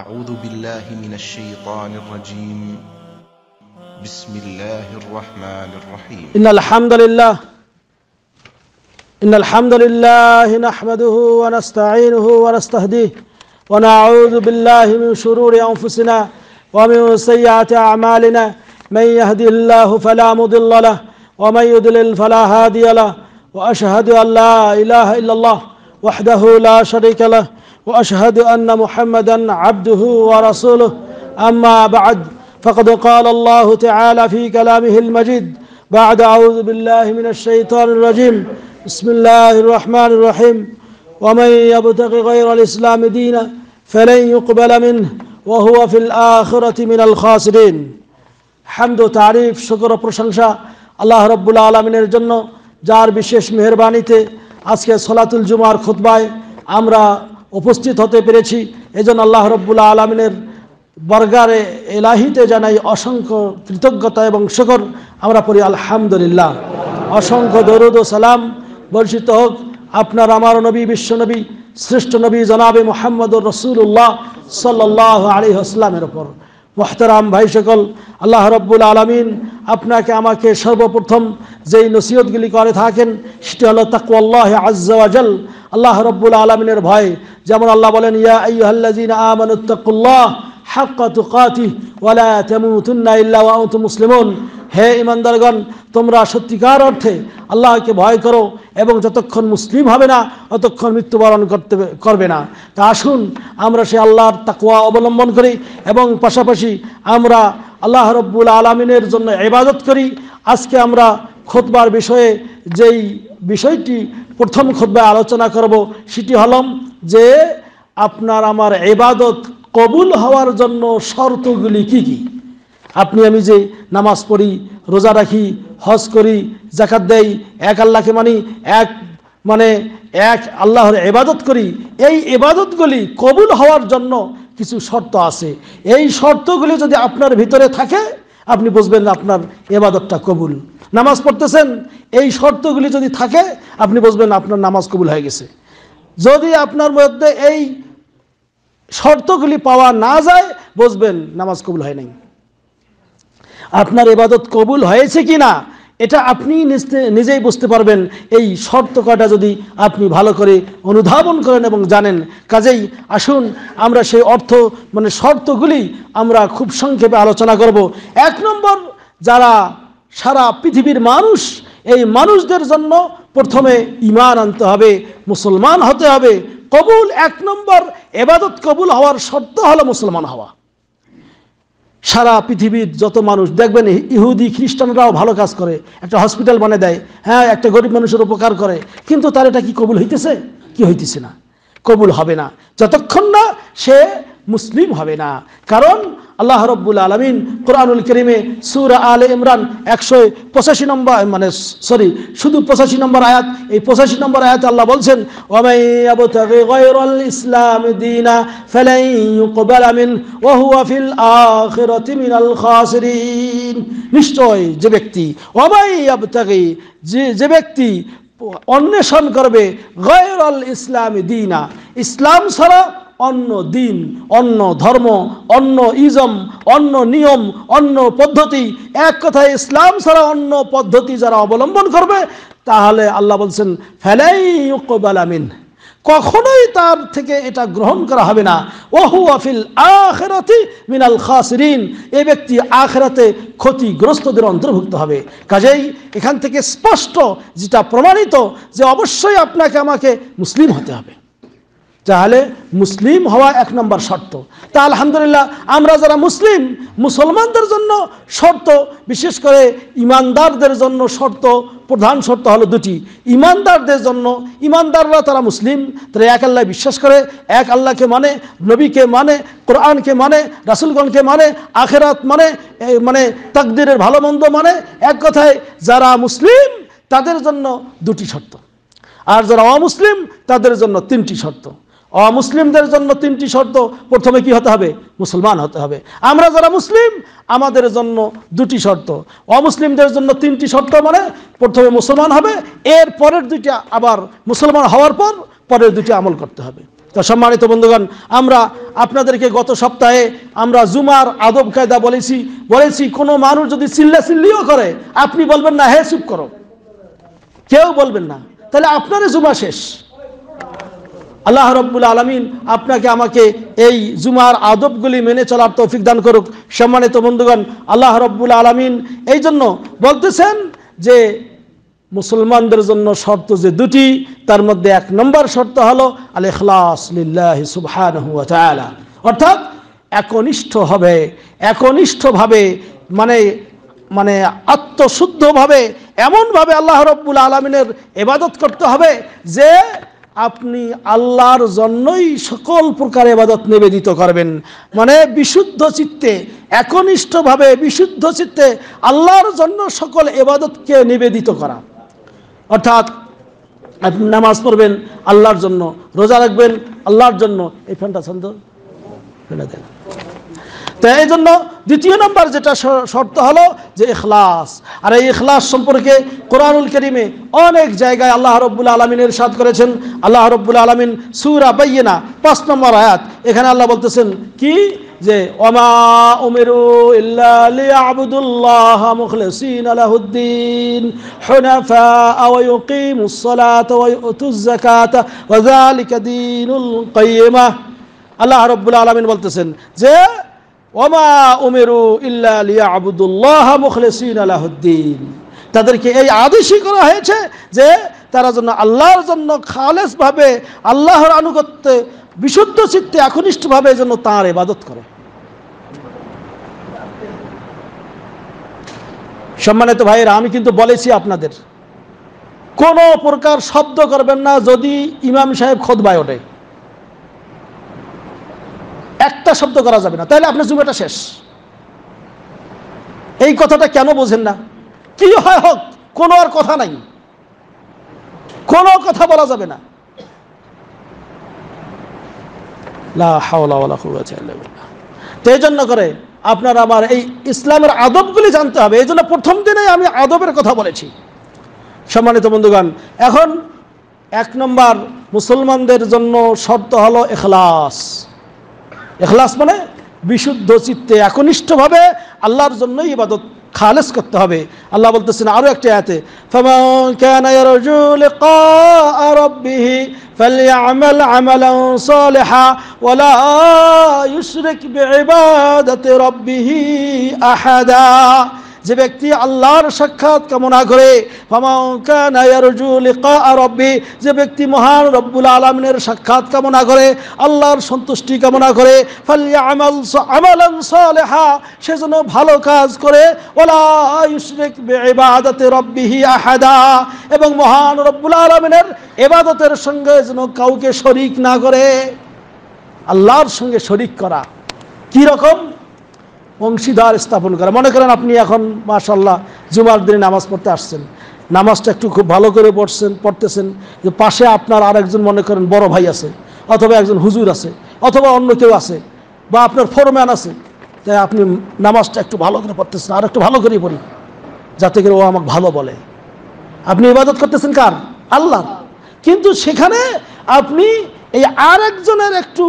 أعوذ بالله من الشيطان الرجيم بسم الله الرحمن الرحيم إن الحمد لله إن الحمد لله نحمده ونستعينه ونستهديه ونعوذ بالله من شرور أنفسنا ومن سيئات أعمالنا من يهدي الله فلا مضل له ومن يضلل فلا هادي له وأشهد أن لا إله إلا الله وحده لا شريك له وأشهد أن محمدا عبده ورسوله أما بعد فقد قال الله تعالى في كلامه المجيد بعد أعوذ بالله من الشيطان الرجيم بسم الله الرحمن الرحيم ومن يبتغ غير الإسلام دينا فلن يقبل منه وهو في الآخرة من الخاسرين حمد تعريف شكر প্রশংসা الله رب العالمين الجنه جار বিশেষ মেহরবানিতে আজকে সলাতুল জুমার খুতবায় আমরা উপস্থিত হতে পেরেছি এজন্য আল্লাহ রব্বুল্লা আলমিনের বর্গারে এলাহিতে জানাই অসংখ্য কৃতজ্ঞতা এবং শুকর আমরা পড়ি আলহামদুলিল্লাহ অসংখ্য দরুদ ও সালাম বর্ষিত হোক আপনার আমার নবী বিশ্বনবী শ্রেষ্ঠ নবী জনাবে মোহাম্মদ রসুল্লাহ সাল্লাহ আলী হাসলামের ওপর মোহতারাম ভাই সকল আল্লাহ রব্বুল আলমিন আপনাকে আমাকে সর্বপ্রথম যেই নসিহতগুলি করে থাকেন সেটি হলো তাকু আল্লাহ আজ্জাল আল্লাহ রব্বুল আলমিনের ভয় যেমন আল্লাহ বলেন ইয়া আল্লাহ আমানুত্তাকুল্লাহ হক তুকাতি ওয়ালা তেমুতুন্না ইল্লা ওয়াউত মুসলিমুন হে ইমানদারগণ তোমরা সত্যিকার অর্থে আল্লাহকে ভয় করো এবং যতক্ষণ মুসলিম হবে না ততক্ষণ মৃত্যুবরণ করতে করবে না তা আসুন আমরা সে আল্লাহর তাকুয়া অবলম্বন করি এবং পাশাপাশি আমরা আল্লাহ রব্বুল আলমিনের জন্য ইবাদত করি আজকে আমরা খোদবার বিষয়ে যেই বিষয়টি প্রথম খোদবায় আলোচনা করব সেটি হলম যে আপনার আমার এবাদত কবুল হওয়ার জন্য শর্তগুলি কি কি আপনি আমি যে নামাজ পড়ি রোজা রাখি হজ করি জাকাত দেই এক আল্লাহকে মানি এক মানে এক আল্লাহর এবাদত করি এই এবাদতগুলি কবুল হওয়ার জন্য কিছু শর্ত আছে এই শর্তগুলি যদি আপনার ভিতরে থাকে আপনি বুঝবেন আপনার এবাদতটা কবুল নামাজ পড়তেছেন এই শর্তগুলি যদি থাকে আপনি বুঝবেন আপনার নামাজ কবুল হয়ে গেছে যদি আপনার মধ্যে এই শর্তগুলি পাওয়া না যায় বুঝবেন নামাজ কবুল হয় নাই আপনার এবাদত কবুল হয়েছে কি না এটা আপনি নিজেই বুঝতে পারবেন এই শর্ত কটা যদি আপনি ভালো করে অনুধাবন করেন এবং জানেন কাজেই আসুন আমরা সেই অর্থ মানে শর্তগুলি আমরা খুব সংক্ষেপে আলোচনা করব এক নম্বর যারা সারা পৃথিবীর মানুষ এই মানুষদের জন্য প্রথমে ইমান আনতে হবে মুসলমান হতে হবে কবুল এক নম্বর এবাদত কবুল হওয়ার শর্ত হলো মুসলমান হওয়া সারা পৃথিবীর যত মানুষ দেখবেন ইহুদি খ্রিস্টানরাও ভালো কাজ করে একটা হসপিটাল বানিয়ে দেয় হ্যাঁ একটা গরিব মানুষের উপকার করে কিন্তু তার এটা কি কবুল হইতেছে কি হইতেছে না কবুল হবে না যতক্ষণ না সে মুসলিম হবে না কারণ আল্লাহ রব্বুল আলমিন কোরআনুল করিমে সুরা আলে ইমরান একশো পঁচাশি নম্বর মানে সরি শুধু পঁচাশি নম্বর আয়াত এই পঁচাশি নম্বর আয়াত আল্লাহ বলছেন ইসলাম দিনা নিশ্চয় যে ব্যক্তি ওমাই আবতাগি যে ব্যক্তি অন্বেষণ করবে গয়রল ইসলাম দিনা ইসলাম ছাড়া অন্য দিন অন্য ধর্ম অন্য ইজম অন্য নিয়ম অন্য পদ্ধতি এক কথায় ইসলাম ছাড়া অন্য পদ্ধতি যারা অবলম্বন করবে তাহলে আল্লাহ বলছেন ফেলাই আমিন কখনোই তার থেকে এটা গ্রহণ করা হবে না ওহু আফিল আখেরাতি মিনাল খাসরিন এ ব্যক্তি আখেরাতে ক্ষতিগ্রস্তদের অন্তর্ভুক্ত হবে কাজেই এখান থেকে স্পষ্ট যেটা প্রমাণিত যে অবশ্যই আপনাকে আমাকে মুসলিম হতে হবে তাহলে মুসলিম হওয়া এক নম্বর শর্ত তা আলহামদুলিল্লাহ আমরা যারা মুসলিম মুসলমানদের জন্য শর্ত বিশেষ করে ইমানদারদের জন্য শর্ত প্রধান শর্ত হলো দুটি ইমানদারদের জন্য ইমানদাররা তারা মুসলিম তারা এক আল্লাহ বিশ্বাস করে এক আল্লাহকে মানে নবীকে মানে কোরআনকে মানে রাসুলগণকে মানে আখেরাত মানে মানে তাকদিরের ভালো মন্দ মানে এক কথায় যারা মুসলিম তাদের জন্য দুটি শর্ত আর যারা অমুসলিম তাদের জন্য তিনটি শর্ত অমুসলিমদের জন্য তিনটি শর্ত প্রথমে কি হতে হবে মুসলমান হতে হবে আমরা যারা মুসলিম আমাদের জন্য দুটি শর্ত অমুসলিমদের জন্য তিনটি শর্ত মানে প্রথমে মুসলমান হবে এর পরের দুইটা আবার মুসলমান হওয়ার পর পরের দুটি আমল করতে হবে তো সম্মানিত বন্ধুগণ আমরা আপনাদেরকে গত সপ্তাহে আমরা জুমার আদব কায়দা বলেছি বলেছি কোনো মানুষ যদি চিল্লা চিল্লিও করে আপনি বলবেন না হে হ্যাঁ, চুপ করো কেউ বলবেন না তাহলে আপনারই জুমা শেষ আল্লাহ রব্বুল আলমিন আপনাকে আমাকে এই জুমার আদবগুলি মেনে চলার তৌফিক দান করুক সম্মানিত বন্ধুগণ আল্লাহ রব্বুল আলমিন এই জন্য বলতেছেন যে মুসলমানদের জন্য শর্ত যে দুটি তার মধ্যে এক নম্বর শর্ত হল আল এখলাস সুবহান অর্থাৎ একনিষ্ঠ হবে একনিষ্ঠভাবে মানে মানে আত্মশুদ্ধভাবে এমনভাবে আল্লাহ রব্বুল আলমিনের এবাদত করতে হবে যে আপনি আল্লাহর জন্যই সকল প্রকার এবাদত নিবেদিত করবেন মানে বিশুদ্ধ চিত্তে একনিষ্ঠভাবে বিশুদ্ধ চিত্তে আল্লাহর জন্য সকল এবাদতকে নিবেদিত করা অর্থাৎ আপনি নামাজ পড়বেন আল্লাহর জন্য রোজা রাখবেন আল্লাহর জন্য এই ফ্যানটা ছন্দ ফেলে দেন তো এই জন্য দ্বিতীয় নম্বর যেটা শর্ত হলো যে ইখলাস আর এই ইখলাস সম্পর্কে কোরআনুল করিমে অনেক জায়গায় আল্লাহ রব্বুল আলমিন এরশাদ করেছেন আল্লাহ রব্বুল আলমিন সুরা বাইনা পাঁচ নম্বর আয়াত এখানে আল্লাহ বলতেছেন কি যে অমা উমেরু আবুদুল্লাহ মুখলসিন আলাহুদ্দিন হুনাফা আওয়ায়ুকিম উসলাত ওয়ায়ুতুজ্জাকাত ওয়াজালিকা দীনুল আল্লাহ রব্বুল আলমিন বলতেছেন যে ওমা উমেরু তাদেরকে এই আদেশই করা হয়েছে যে তারা যেন আল্লাহর জন্য ভাবে আল্লাহর আনুগত্যে বিশুদ্ধ চিত্তে একনিষ্ঠভাবে যেন তাঁর এবাদত করে সম্মানিত ভাইয়েরা আমি কিন্তু বলেছি আপনাদের কোনো প্রকার শব্দ করবেন না যদি ইমাম সাহেব খোদ বায় ওঠে একটা শব্দ করা যাবে না তাহলে আপনার জুমাটা শেষ এই কথাটা কেন বোঝেন না কি হয় হোক কোনো আর কথা নাই কোনো কথা বলা যাবে না তো এই জন্য করে আপনার আমার এই ইসলামের আদবগুলি জানতে হবে এই জন্য প্রথম দিনে আমি আদবের কথা বলেছি সম্মানিত বন্ধুগণ এখন এক নম্বর মুসলমানদের জন্য শর্ত হলো এখলাস এখলাস মানে বিশুদ্ধ চিত্তে একনিষ্ঠভাবে আল্লাহর জন্যই ইবাদত খালেস করতে হবে আল্লাহ বলতেছেন আরও একটি আয়াতে فليعمل عملا صالحا ولا يشرك بعبادة ربه أحدا যে ব্যক্তি আল্লাহর সাক্ষাৎ কামনা করে রব্বি যে ব্যক্তি মহান রব্বুল আলমিনের সাক্ষাৎ কামনা করে আল্লাহর সন্তুষ্টি কামনা করে ফালিয়া সে যেন ভালো কাজ করে এবং মহান রব্বুল আলমিনের এবাদতের সঙ্গে যেন কাউকে শরিক না করে আল্লাহর সঙ্গে শরিক করা কি রকম অংশীদার স্থাপন করা মনে করেন আপনি এখন মাশাল্লাহ জুমার দিনে নামাজ পড়তে আসছেন নামাজটা একটু খুব ভালো করে পড়ছেন পড়তেছেন যে পাশে আপনার আরেকজন মনে করেন বড় ভাই আছে অথবা একজন হুজুর আছে অথবা অন্য কেউ আছে বা আপনার ফোরম্যান আছে তাই আপনি নামাজটা একটু ভালো করে পড়তেছেন আর একটু ভালো করেই পড়ি যাতে করে ও আমাকে ভালো বলে আপনি ইবাদত করতেছেন কার আল্লাহ কিন্তু সেখানে আপনি এই আরেকজনের একটু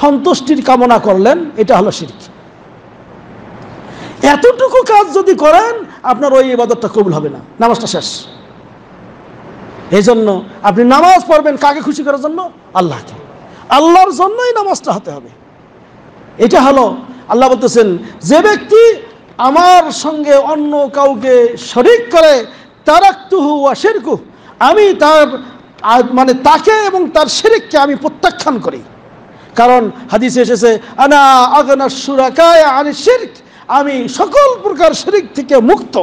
সন্তুষ্টির কামনা করলেন এটা হলো শিরকি এতটুকু কাজ যদি করেন আপনার ওই ইবাদতটা কবুল হবে না নামাজটা শেষ এই জন্য আপনি নামাজ পড়বেন কাকে খুশি করার জন্য আল্লাহকে আল্লাহর জন্যই নামাজটা হতে হবে এটা হলো আল্লাহ বলতেছেন যে ব্যক্তি আমার সঙ্গে অন্য কাউকে শরিক করে তারাক্তুহু ওয়া শেরকু আমি তার মানে তাকে এবং তার শিরিককে আমি প্রত্যাখ্যান করি কারণ হাদিসে এসেছে আনা আগনা সুরাকায় আনি শিরক আমি সকল প্রকার শরিক থেকে মুক্ত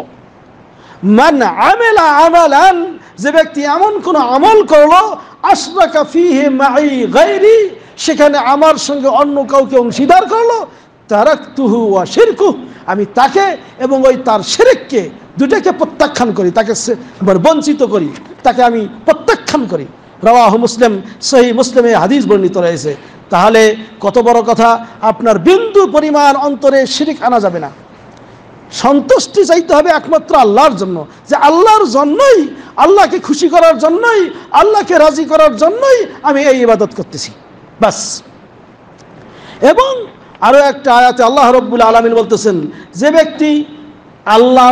মান আমেলা আমালান যে ব্যক্তি এমন কোন আমল করলো আসরাকা ফিহে মাই গাইরি সেখানে আমার সঙ্গে অন্য কাউকে অংশীদার করলো তারাক তুহু ওয়া শিরকু আমি তাকে এবং ওই তার শিরককে দুটাকে প্রত্যাখ্যান করি তাকে মানে বঞ্চিত করি তাকে আমি প্রত্যাখ্যান করি রওয়াহ মুসলিম সেই মুসলিমে হাদিস বর্ণিত রয়েছে তাহলে কত বড় কথা আপনার বিন্দু পরিমাণ অন্তরে শিরিক আনা যাবে না সন্তুষ্টি চাইতে হবে একমাত্র আল্লাহর জন্য যে আল্লাহর জন্যই আল্লাহকে খুশি করার জন্যই আল্লাহকে রাজি করার জন্যই আমি এই ইবাদত করতেছি বাস এবং আরও একটা আয়াতে আল্লাহ রব্বুল আলমিন বলতেছেন যে ব্যক্তি আল্লাহ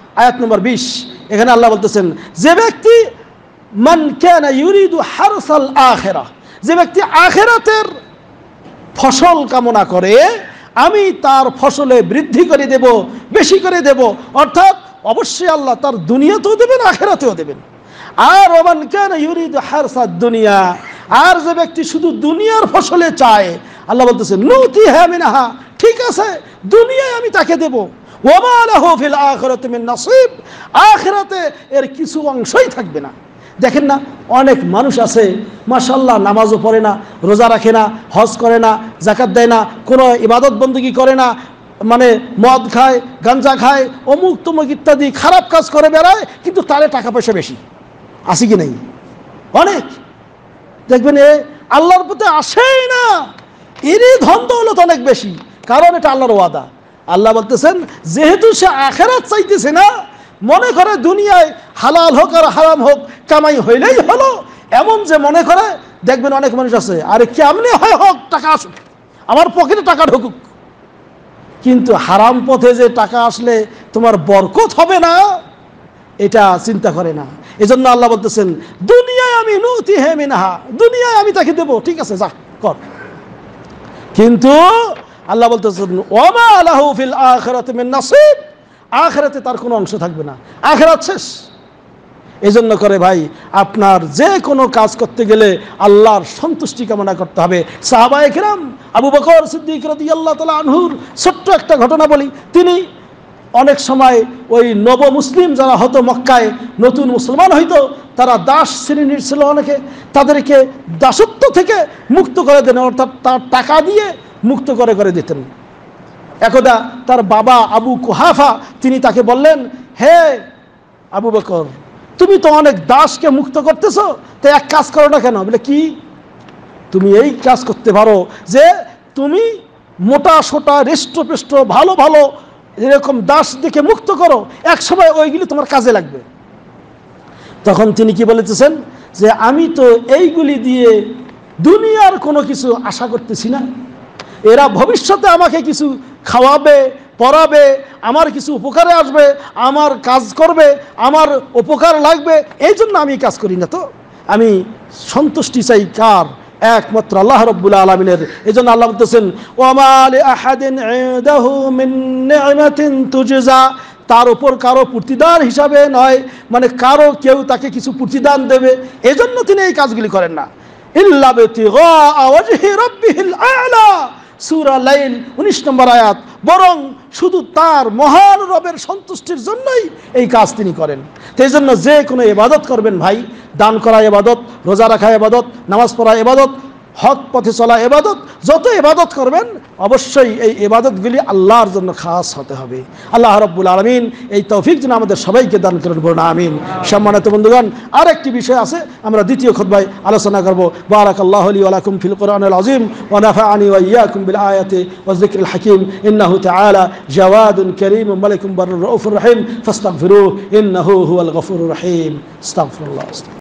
আয়াত নম্বর বিশ এখানে আল্লাহ বলতেছেন যে ব্যক্তি মান কেন ইউরিদু হারসাল আখেরা যে ব্যক্তি আখেরাতের ফসল কামনা করে আমি তার ফসলে বৃদ্ধি করে দেব বেশি করে দেব অর্থাৎ অবশ্যই আল্লাহ তার দুনিয়াতেও দেবেন আখেরাতেও দেবেন আর ওমান কেন ইউরিদু হারসাদ দুনিয়া আর যে ব্যক্তি শুধু দুনিয়ার ফসলে চায় আল্লাহ বলতেছে নতি হ্যাঁ মিনাহা ঠিক আছে দুনিয়ায় আমি তাকে দেবো আখরাতে এর কিছু অংশই থাকবে না দেখেন না অনেক মানুষ আছে মাসাল্লাহ নামাজও পড়ে না রোজা রাখে না হজ করে না জাকাত দেয় না কোনো ইবাদত বন্দুকি করে না মানে মদ খায় গাঞ্জা খায় অমুক তমুক ইত্যাদি খারাপ কাজ করে বেড়ায় কিন্তু তারে টাকা পয়সা বেশি আসি কি নেই অনেক দেখবেন এ আল্লাহর প্রতি আসেই না এরই ধন দৌলত অনেক বেশি কারণ এটা আল্লাহর ওয়াদা আল্লাহ বলতেছেন যেহেতু সে আখেরাত চাইতেছে না মনে করে দুনিয়ায় হালাল হোক আর হারাম হোক কামাই হইলেই হলো এমন যে মনে করে দেখবেন অনেক মানুষ আছে আরে কেমনি হয় হোক টাকা আসুক আমার পকেটে টাকা ঢুকুক কিন্তু হারাম পথে যে টাকা আসলে তোমার বরকত হবে না এটা চিন্তা করে না এই জন্য আল্লাহ বলতেছেন দুনিয়ায় আমি নতি হে দুনিয়ায় আমি তাকে দেবো ঠিক আছে যা কর কিন্তু আল্লাহ বলতেছেন ওমা আল্লাহ ফিল আখরাতে মেন নাসিব আখরাতে তার কোনো অংশ থাকবে না আখরাত শেষ এই জন্য করে ভাই আপনার যে কোনো কাজ করতে গেলে আল্লাহর সন্তুষ্টি কামনা করতে হবে সাহাবা একরাম আবু বকর সিদ্দিক রদি আল্লাহ তালা আনহুর ছোট্ট একটা ঘটনা বলি তিনি অনেক সময় ওই নব মুসলিম যারা হতো মক্কায় নতুন মুসলমান হইতো তারা দাস শ্রেণীর ছিল অনেকে তাদেরকে দাসত্ব থেকে মুক্ত করে দেন অর্থাৎ তার টাকা দিয়ে মুক্ত করে করে দিতেন একদা তার বাবা আবু কুহাফা তিনি তাকে বললেন হে আবু বকর তুমি তো অনেক দাসকে মুক্ত করতেছ তো এক কাজ করো না কেন বলে কি তুমি এই কাজ করতে পারো যে তুমি মোটা সোটা হৃষ্টপৃষ্ট ভালো ভালো এরকম দাস দেখে মুক্ত করো এক সময় ওইগুলি তোমার কাজে লাগবে তখন তিনি কি বলেছেন যে আমি তো এইগুলি দিয়ে দুনিয়ার কোনো কিছু আশা করতেছি না এরা ভবিষ্যতে আমাকে কিছু খাওয়াবে পড়াবে আমার কিছু উপকারে আসবে আমার কাজ করবে আমার উপকার লাগবে এই জন্য আমি কাজ করি না তো আমি সন্তুষ্টি চাই কার একমাত্র আল্লাহ রব্বুল আলমিনের এই জন্য আল্লাহ বলতেছেন ওমাল আহাদিন তুজা তার ওপর কারো প্রতিদান হিসাবে নয় মানে কারো কেউ তাকে কিছু প্রতিদান দেবে এজন্য তিনি এই কাজগুলি করেন না ইল্লা বেতি আওয়াজ রব্বিহিল আলা সুরা লাইন উনিশ নম্বর আয়াত বরং শুধু তার মহান রবের সন্তুষ্টির জন্যই এই কাজ তিনি করেন সেই জন্য যে কোনো এবাদত করবেন ভাই দান করা এবাদত রোজা রাখা এবাদত নামাজ পড়া এবাদত হক পথে চলা এবাদত যত এবাদত করবেন অবশ্যই এই এবাদতগুলি আল্লাহর জন্য খাস হতে হবে আল্লাহ রব্বুল আলমিন এই তৌফিক যেন আমাদের সবাইকে দান করেন বলুন আমিন সম্মানিত বন্ধুগণ আর একটি বিষয় আছে আমরা দ্বিতীয় খোদ্ায় আলোচনা করবো বারাক আল্লাহ আলী আলাকুম ফিল কোরআন আজিম ওনাফা আনি বিল আয়াতে হাকিম ইন্নাহু তালা জওয়াদুন করিম মালিকুম বর রউফুর রহিম ফস্তাক ইন্নাহু হুয়াল গফুর রহিম ইস্তাক